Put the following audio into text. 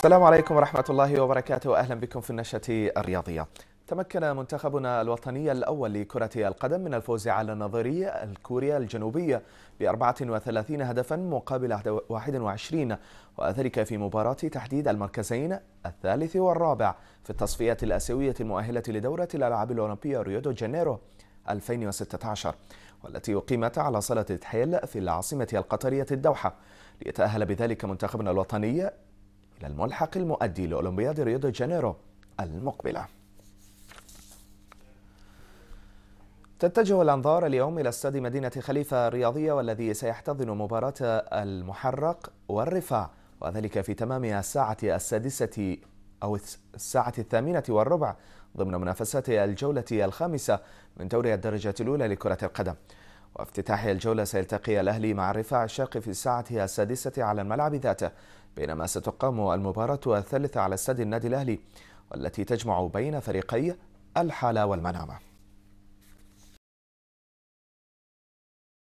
السلام عليكم ورحمة الله وبركاته أهلا بكم في النشاة الرياضية تمكن منتخبنا الوطني الأول لكرة القدم من الفوز على النظرية الكوريا الجنوبية ب 34 هدفا مقابل 21 وذلك في مباراة تحديد المركزين الثالث والرابع في التصفيات الآسيوية المؤهلة لدورة الألعاب الأولمبية ريو دو جانيرو 2016 والتي أقيمت على صالة التحيل في العاصمة القطرية الدوحة ليتأهل بذلك منتخبنا الوطني إلى الملحق المؤدي لأولمبياد ريو دي جانيرو المقبلة تتجه الأنظار اليوم إلى استاد مدينة خليفة الرياضية والذي سيحتضن مباراة المحرق والرفاع وذلك في تمام الساعة السادسة أو الساعة الثامنة والربع ضمن منافسات الجولة الخامسة من دوري الدرجة الأولى لكرة القدم وافتتاح الجولة سيلتقي الأهلي مع الرفاع الشرقي في الساعة السادسة على الملعب ذاته بينما ستقام المباراة الثالثة على استاد النادي الأهلي والتي تجمع بين فريقي الحالة والمنامة